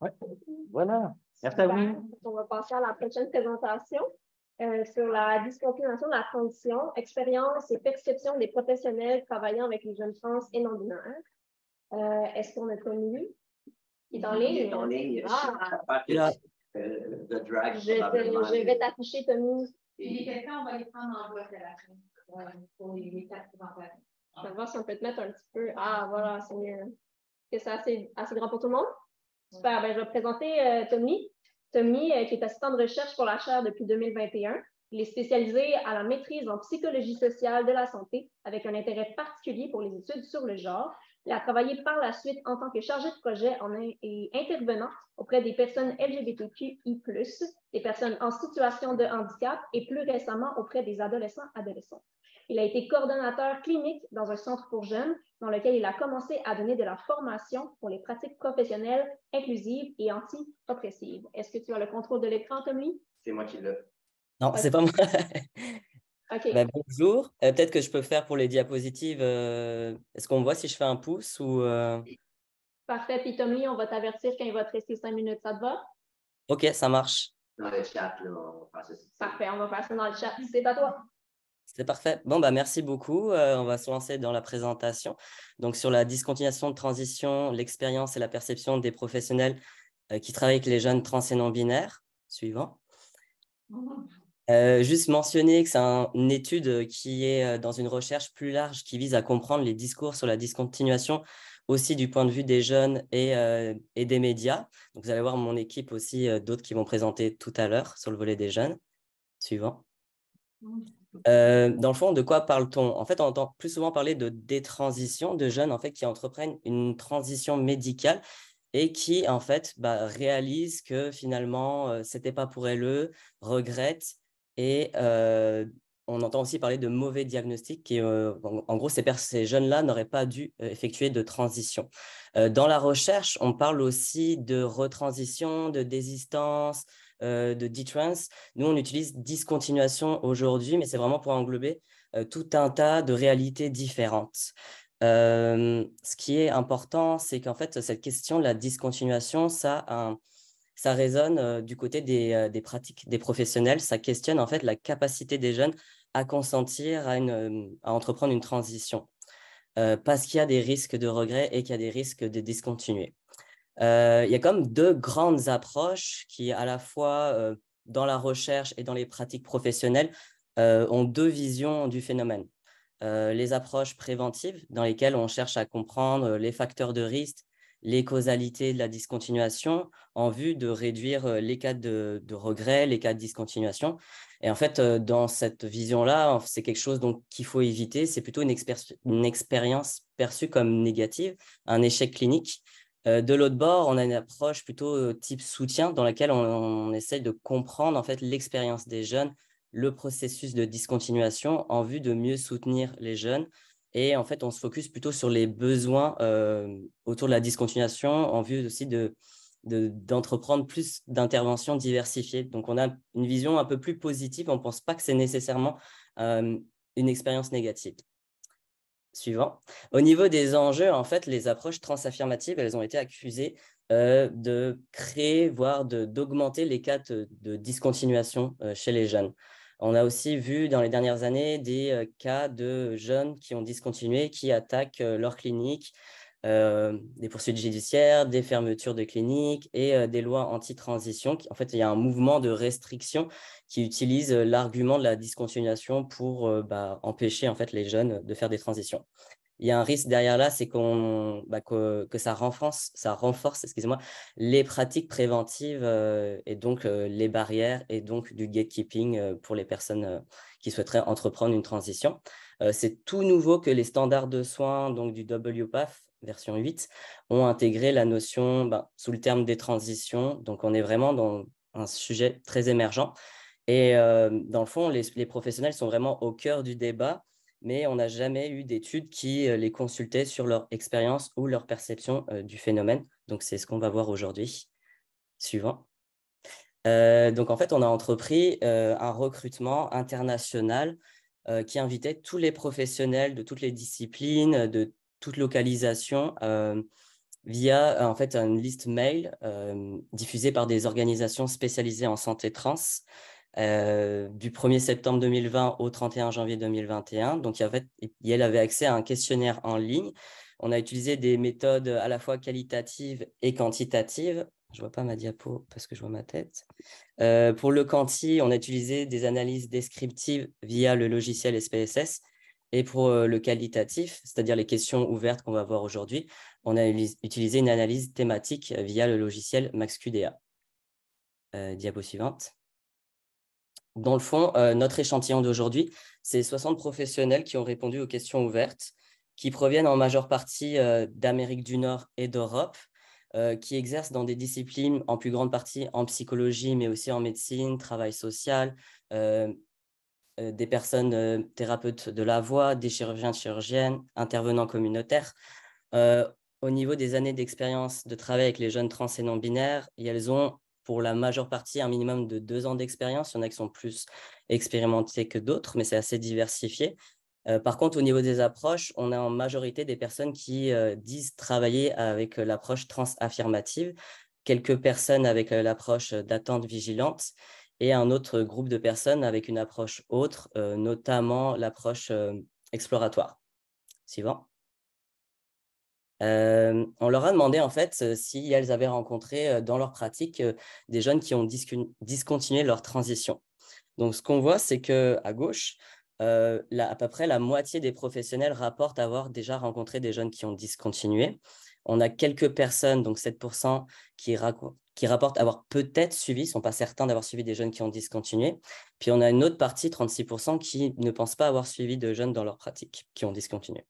Ouais. Voilà. Merci à vous. On va passer à la prochaine présentation euh, sur la discontinuation de la transition, expérience et perception des professionnels travaillant avec les jeunes trans et non-binaires. Euh, est-ce qu'on a connu? Il est en ligne? Il est en euh, ligne. je, vais t'afficher, Tommy. Les quelqu'un, on va les prendre en voie à la fin pour les quatre présentations. Je va, voir si on peut te mettre un petit peu. Ah, voilà, c'est mieux. Que c'est assez, grand pour tout le monde? Super. Ben, je vais présenter euh, Tommy. Tommy, euh, qui est assistant de recherche pour la chaire depuis 2021. Il est spécialisé à la maîtrise en psychologie sociale de la santé avec un intérêt particulier pour les études sur le genre il a travaillé par la suite en tant que chargé de projet en et intervenante auprès des personnes LGBTQI+, des personnes en situation de handicap et plus récemment auprès des adolescents adolescentes. Il a été coordonnateur clinique dans un centre pour jeunes dans lequel il a commencé à donner de la formation pour les pratiques professionnelles inclusives et anti-oppressives. Est-ce que tu as le contrôle de l'écran, Tommy? C'est moi qui l'ai. Non, c'est pas moi. Bah, bonjour. Euh, peut-être que je peux faire pour les diapositives. Euh, est-ce qu'on voit si je fais un pouce ou. Euh? Parfait. Puis Tommy, on va t'avertir quand il va te rester cinq minutes. Ça te va? OK, ça marche. Dans le chat, on va Parfait, on va faire ça dans le chat. C'est pas toi. C'est parfait. Bon, bah, merci beaucoup. on va se lancer dans la présentation. Donc, sur la discontinuation de transition, l'expérience et la perception des professionnels qui travaillent avec les jeunes trans et non-binaires. Suivant. Mmh. Euh, juste mentionner que c'est une étude euh, qui est euh, dans une recherche plus large qui vise à comprendre les discours sur la discontinuation aussi du point de vue des jeunes et, des médias. Donc, vous allez voir mon équipe aussi, d'autres qui vont présenter tout à l'heure sur le volet des jeunes. Suivant. dans le fond, de quoi parle-t-on En fait, on entend plus souvent parler de détransition de jeunes en fait, qui entreprennent une transition médicale et qui en fait bah, réalisent que finalement, c'était pas pour eux, regrettent et euh, on entend aussi parler de mauvais diagnostics qui, euh, en, gros, ces, jeunes-là n'auraient pas dû euh, effectuer de transition. dans la recherche, on parle aussi de retransition, de désistance, de detrance. Nous, on utilise discontinuation aujourd'hui, mais c'est vraiment pour englober tout un tas de réalités différentes. ce qui est important, c'est qu'en fait, cette question de la discontinuation, ça a un, ça résonne euh, du côté euh, des, pratiques des professionnels, ça questionne en fait la capacité des jeunes à consentir à, une, euh, à entreprendre une transition, parce qu'il y a des risques de regret et qu'il y a des risques de discontinuer. il y a comme deux grandes approches qui, à la fois dans la recherche et dans les pratiques professionnelles, ont deux visions du phénomène. les approches préventives, dans lesquelles on cherche à comprendre les facteurs de risque, les causalités de la discontinuation en vue de réduire les cas de, regret, les cas de discontinuation. Et en fait, dans cette vision-là, c'est quelque chose qu'il faut éviter. C'est plutôt une, expérience perçue comme négative, un échec clinique. De l'autre bord, on a une approche plutôt type soutien dans laquelle on, on essaye de comprendre en fait l'expérience des jeunes, le processus de discontinuation en vue de mieux soutenir les jeunes, et en fait, on se focus plutôt sur les besoins euh, autour de la discontinuation en vue aussi d'entreprendre plus d'interventions diversifiées. Donc, on a une vision un peu plus positive. On ne pense pas que c'est nécessairement euh, une expérience négative. Suivant. Au niveau des enjeux, en fait, les approches transaffirmatives, elles ont été accusées euh, de créer, voire d'augmenter les cas de, discontinuation chez les jeunes. On a aussi vu dans les dernières années des euh, cas de jeunes qui ont discontinué, qui attaquent euh, leur clinique, euh, des poursuites judiciaires, des fermetures de cliniques et des lois anti-transition. En fait, il y a un mouvement de restriction qui utilise l'argument de la discontinuation pour bah, empêcher en fait, les jeunes de faire des transitions il y a un risque derrière là, c'est qu'on bah, que, ça renforce, ça renforce, excusez-moi, les pratiques préventives euh, et donc euh, les barrières et donc du gatekeeping euh, pour les personnes qui souhaiteraient entreprendre une transition. c'est tout nouveau que les standards de soins donc du WPAF version 8 ont intégré la notion bah, sous le terme des transitions. Donc on est vraiment dans un sujet très émergent. Et dans le fond, les professionnels sont vraiment au cœur du débat mais on n'a jamais eu d'études qui euh, les consultaient sur leur expérience ou leur perception euh, du phénomène. Donc, c'est ce qu'on va voir aujourd'hui. Suivant. Euh, donc, en fait, on a entrepris un recrutement international qui invitait tous les professionnels de toutes les disciplines, de toute localisation, via en fait une liste mail diffusée par des organisations spécialisées en santé trans euh, du 1er septembre 2020 au 31 janvier 2021. Donc, en fait, avait accès à un questionnaire en ligne. On a utilisé des méthodes euh, à la fois qualitatives et quantitatives. Je ne vois pas ma diapo parce que je vois ma tête. Euh, pour le quanti, on a utilisé des analyses descriptives via le logiciel SPSS. Et pour le qualitatif, c'est-à-dire les questions ouvertes qu'on va voir aujourd'hui, on a utilisé une analyse thématique via le logiciel MaxQDA. diapo suivante. Dans le fond, euh, notre échantillon d'aujourd'hui, c'est 60 professionnels qui ont répondu aux questions ouvertes, qui proviennent en majeure partie euh, d'Amérique du Nord et d'Europe, euh, qui exercent dans des disciplines en plus grande partie en psychologie, mais aussi en médecine, travail social, des personnes thérapeutes de la voix, des chirurgiens, chirurgiennes, intervenants communautaires. au niveau des années d'expérience de travail avec les jeunes trans et non-binaires, elles ont pour la majeure partie un minimum de deux ans d'expérience. Il y en a qui sont plus expérimentés que d'autres, mais c'est assez diversifié. Euh, par contre, au niveau des approches, on a en majorité des personnes qui euh, disent travailler avec euh, l'approche transaffirmative, quelques personnes avec l'approche d'attente vigilante et un autre groupe de personnes avec une approche autre, notamment l'approche exploratoire. Suivant on leur a demandé en fait si elles avaient rencontré dans leur pratique des jeunes qui ont discontinué leur transition. Donc ce qu'on voit, c'est que à gauche, à peu près la moitié des professionnels rapportent avoir déjà rencontré des jeunes qui ont discontinué. On a quelques personnes, donc 7%, qui, rapportent avoir peut-être suivi, sont pas certains d'avoir suivi des jeunes qui ont discontinué. Puis on a une autre partie, 36%, qui ne pensent pas avoir suivi de jeunes dans leur pratique, qui ont discontinué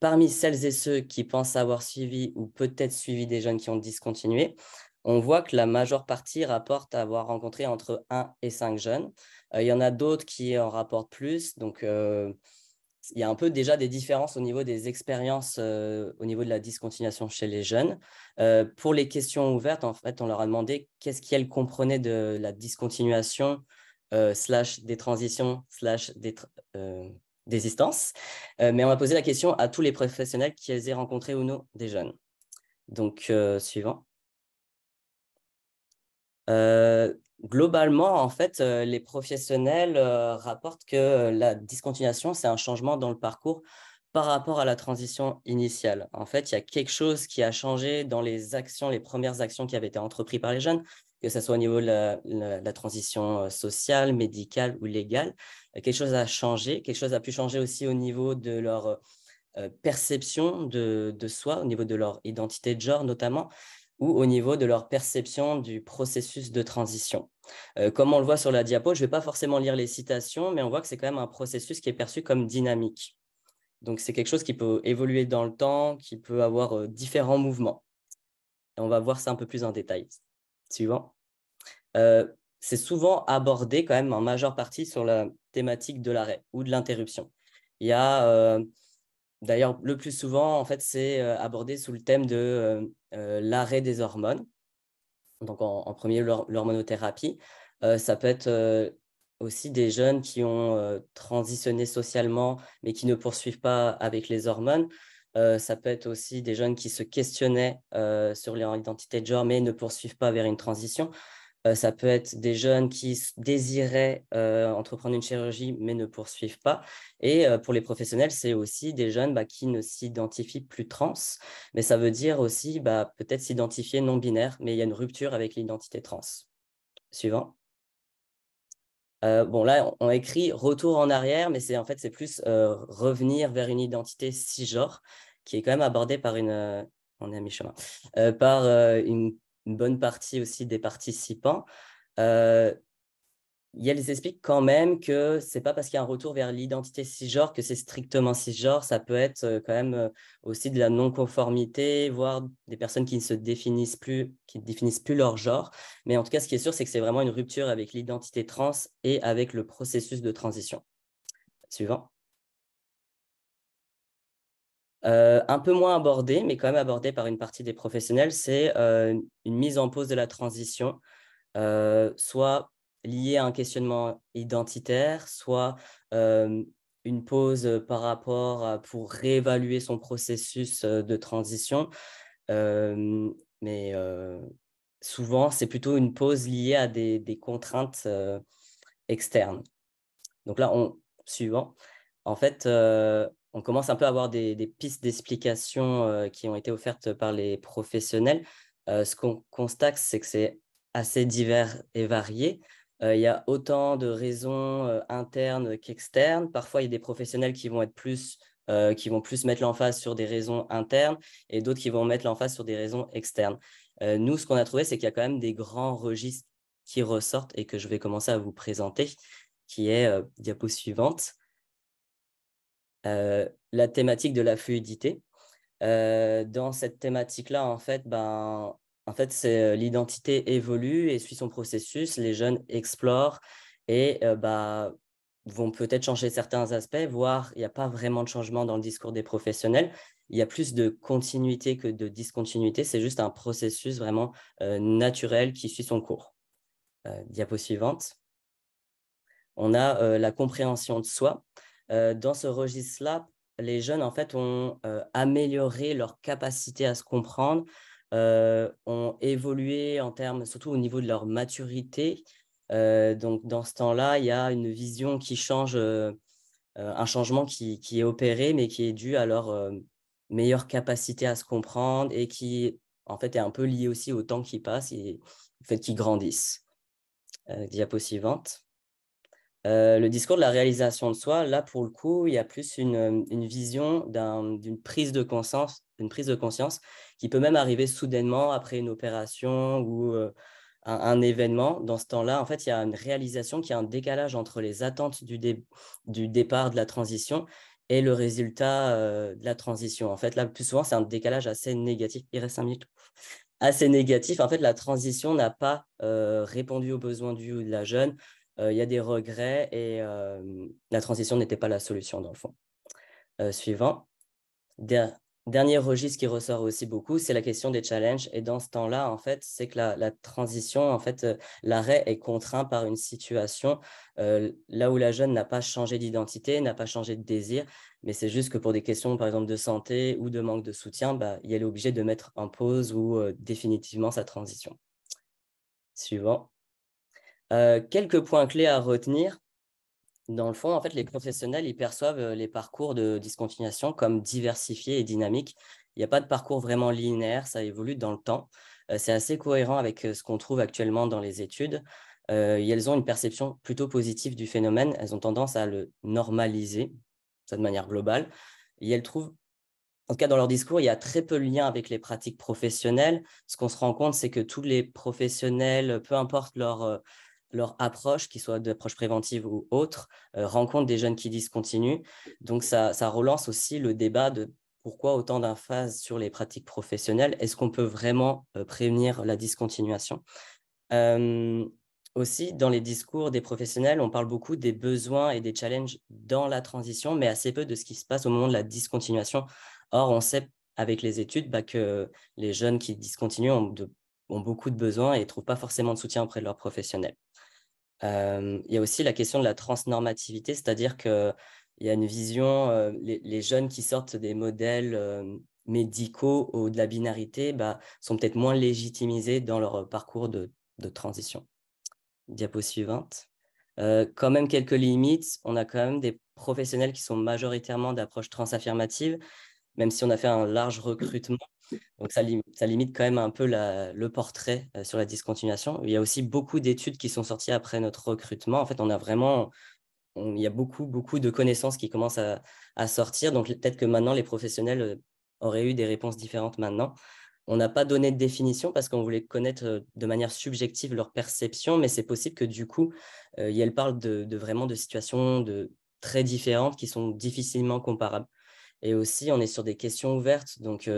parmi celles et ceux qui pensent avoir suivi ou peut-être suivi des jeunes qui ont discontinué, on voit que la majeure partie rapporte avoir rencontré entre 1 et 5 jeunes. Euh, il y en a d'autres qui en rapportent plus. Donc, euh, il y a un peu déjà des différences au niveau des expériences, euh, au niveau de la discontinuation chez les jeunes. pour les questions ouvertes, en fait, on leur a demandé qu'est-ce qu'elles comprenaient de la discontinuation, slash des transitions, slash des d'existence, euh, mais on va poser la question à tous les professionnels qui aient rencontré ou non des jeunes. Donc, euh, suivant. Euh, globalement, en fait, les professionnels rapportent que la discontinuation, c'est un changement dans le parcours par rapport à la transition initiale. En fait, il y a quelque chose qui a changé dans les actions, les premières actions qui avaient été entreprises par les jeunes, que ce soit au niveau de la, transition euh, sociale, médicale ou légale. Euh, quelque chose a changé, quelque chose a pu changer aussi au niveau de leur euh, perception de, soi, au niveau de leur identité de genre notamment ou au niveau de leur perception du processus de transition. comme on le voit sur la diapo, je ne vais pas forcément lire les citations, mais on voit que c'est quand même un processus qui est perçu comme dynamique. Donc c'est quelque chose qui peut évoluer dans le temps, qui peut avoir différents mouvements. Et on va voir ça un peu plus en détail. Suivant. Euh, c'est souvent abordé quand même en majeure partie sur la thématique de l'arrêt ou de l'interruption. Il y a euh, d'ailleurs le plus souvent, en fait, c'est euh, abordé sous le thème de l'arrêt des hormones. Donc en, en premier, l'hormonothérapie. ça peut être aussi des jeunes qui ont transitionné socialement mais qui ne poursuivent pas avec les hormones. Euh, ça peut être aussi des jeunes qui se questionnaient euh, sur leur identité de genre, mais ne poursuivent pas vers une transition. Euh, ça peut être des jeunes qui désiraient entreprendre une chirurgie, mais ne poursuivent pas. Et pour les professionnels, c'est aussi des jeunes bah, qui ne s'identifient plus trans, mais ça veut dire aussi bah, peut-être s'identifier non-binaire, mais il y a une rupture avec l'identité trans. Suivant. bon, là, on écrit retour en arrière, mais c'est en fait, c'est plus revenir vers une identité cisgenre qui est quand même abordé par une, euh, on est chemin euh, par euh, une, bonne partie aussi des participants. elles expliquent quand même que c'est pas parce qu'il y a un retour vers l'identité cisgenre que c'est strictement cisgenre, ça peut être quand même aussi de la non-conformité, voire des personnes qui ne se définissent plus, qui ne définissent plus leur genre. Mais en tout cas, ce qui est sûr, c'est que c'est vraiment une rupture avec l'identité trans et avec le processus de transition. Suivant. Euh, un peu moins abordé, mais quand même abordé par une partie des professionnels, c'est euh, une mise en pause de la transition, euh, soit liée à un questionnement identitaire, soit une pause par rapport à, pour réévaluer son processus de transition. mais souvent, c'est plutôt une pause liée à des, contraintes externes. Donc là, on, suivant, en fait, on commence un peu à avoir des, pistes d'explication euh, qui ont été offertes par les professionnels. Euh, ce qu'on constate, c'est que c'est assez divers et varié. Euh, il y a autant de raisons internes qu'externes. Parfois, il y a des professionnels qui vont être plus, qui vont plus mettre l'emphase sur des raisons internes et d'autres qui vont mettre l'emphase sur des raisons externes. nous, ce qu'on a trouvé, c'est qu'il y a quand même des grands registres qui ressortent et que je vais commencer à vous présenter, qui est diapo suivante. Euh, la thématique de la fluidité. Euh, dans cette thématique-là, en fait, ben, en fait, c'est euh, l'identité évolue et suit son processus. Les jeunes explorent et bah, vont peut-être changer certains aspects, voire il n'y a pas vraiment de changement dans le discours des professionnels. Il y a plus de continuité que de discontinuité. C'est juste un processus vraiment naturel qui suit son cours. diapo suivante. On a la compréhension de soi. Euh, dans ce registre-là, les jeunes, en fait, ont euh, amélioré leur capacité à se comprendre, euh, ont évolué en termes, surtout au niveau de leur maturité. donc, dans ce temps-là, il y a une vision qui change, un changement qui, qui, est opéré, mais qui est dû à leur meilleure capacité à se comprendre et qui, en fait, est un peu lié aussi au temps qui passe et au fait qu'ils grandissent. diapo suivante. Euh, le discours de la réalisation de soi, là, pour le coup, il y a plus une, euh, vision d'une prise de conscience, une prise de conscience qui peut même arriver soudainement après une opération ou euh, un, événement. Dans ce temps-là, en fait, il y a une réalisation qui a un décalage entre les attentes du, départ de la transition et le résultat de la transition. En fait, là, plus souvent, c'est un décalage assez négatif. Il reste un minutes assez négatif. En fait, la transition n'a pas répondu aux besoins du ou de la jeune, euh, il y a des regrets et la transition n'était pas la solution dans le fond. Euh, suivant. dernier registre qui ressort aussi beaucoup, c'est la question des challenges. Et dans ce temps-là, en fait, c'est que la, transition, en fait, euh, l'arrêt est contraint par une situation là où la jeune n'a pas changé d'identité, n'a pas changé de désir, mais c'est juste que pour des questions, par exemple, de santé ou de manque de soutien, bah, elle est obligée de mettre en pause ou définitivement sa transition. Suivant. Euh, quelques points clés à retenir. Dans le fond, en fait, les professionnels, ils perçoivent euh, les parcours de discontinuation comme diversifiés et dynamiques. Il n'y a pas de parcours vraiment linéaire, ça évolue dans le temps. Euh, c'est assez cohérent avec ce qu'on trouve actuellement dans les études. elles ont une perception plutôt positive du phénomène. Elles ont tendance à le normaliser, ça de manière globale. Et elles trouvent en tout cas, dans leur discours, il y a très peu de lien avec les pratiques professionnelles. Ce qu'on se rend compte, c'est que tous les professionnels, peu importe leur, leur approche, qu'ils soient d'approche préventive ou autre, euh, rencontre des jeunes qui discontinuent. Donc, ça, ça relance aussi le débat de pourquoi autant d'emphase sur les pratiques professionnelles Est-ce qu'on peut vraiment euh, prévenir la discontinuation euh, Aussi, dans les discours des professionnels, on parle beaucoup des besoins et des challenges dans la transition, mais assez peu de ce qui se passe au moment de la discontinuation. Or, on sait avec les études bah, que les jeunes qui discontinuent ont de ont beaucoup de besoins et ne trouvent pas forcément de soutien auprès de leurs professionnels. Euh, il y a aussi la question de la transnormativité, c'est-à-dire qu'il y a une vision, euh, les, jeunes qui sortent des modèles euh, médicaux ou de la binarité bah, sont peut-être moins légitimisés dans leur parcours de, transition. Diapo suivante. quand même quelques limites. On a quand même des professionnels qui sont majoritairement d'approche transaffirmative, même si on a fait un large recrutement donc ça, ça, limite quand même un peu le portrait euh, sur la discontinuation. Il y a aussi beaucoup d'études qui sont sorties après notre recrutement. En fait, on a vraiment, il y a beaucoup, beaucoup de connaissances qui commencent à, sortir. Donc peut-être que maintenant, les professionnels euh, auraient eu des réponses différentes maintenant. On n'a pas donné de définition parce qu'on voulait connaître euh, de manière subjective leur perception, mais c'est possible que du coup, euh, parlent parle de, vraiment de situations de, très différentes qui sont difficilement comparables. Et aussi, on est sur des questions ouvertes, donc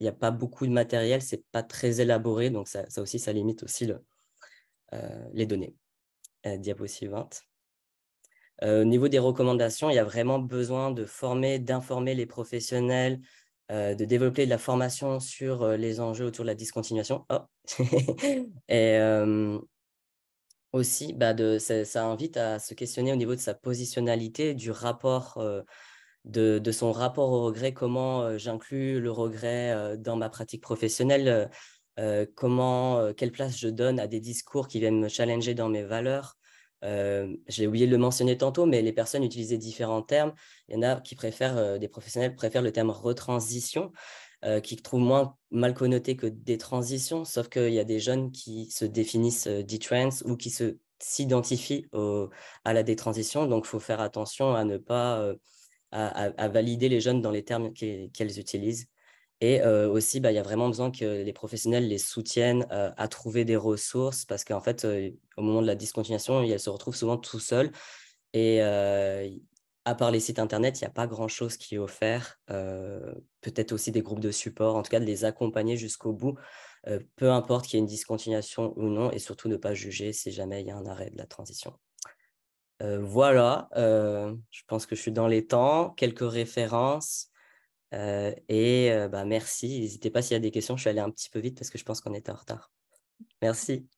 il n'y a pas beaucoup de matériel, c'est pas très élaboré, donc ça, aussi, ça limite aussi euh, les données. Euh, diapositive euh, au niveau des recommandations, il y a vraiment besoin de former, d'informer les professionnels, euh, de développer de la formation sur les enjeux autour de la discontinuation. Oh. Et aussi, bah, ça, invite à se questionner au niveau de sa positionnalité, du rapport de, son rapport au regret, comment euh, j'inclus le regret euh, dans ma pratique professionnelle, euh, comment, quelle place je donne à des discours qui viennent me challenger dans mes valeurs. J'ai oublié de le mentionner tantôt, mais les personnes utilisaient différents termes. Il y en a qui préfèrent, des professionnels préfèrent le terme retransition. qui trouvent moins mal connoté que des transitions, sauf qu'il y a des jeunes qui se définissent euh, ou qui s'identifient à la détransition. Donc, il faut faire attention à ne pas à, valider les jeunes dans les termes qu'elles utilisent. Et euh, aussi, bah, il y a vraiment besoin que les professionnels les soutiennent euh, à trouver des ressources parce qu'en fait, euh, au moment de la discontinuation, elles se retrouvent souvent tout seules Et à part les sites internet, il n'y a pas grand-chose qui est offert. Peut-être aussi des groupes de support, en tout cas de les accompagner jusqu'au bout, peu importe qu'il y ait une discontinuation ou non, et surtout ne pas juger si jamais il y a un arrêt de la transition. Euh, voilà, euh, je pense que je suis dans les temps, quelques références. Euh, et bah, merci. N'hésitez pas s'il y a des questions. Je suis allé un petit peu vite parce que je pense qu'on était en retard. Merci.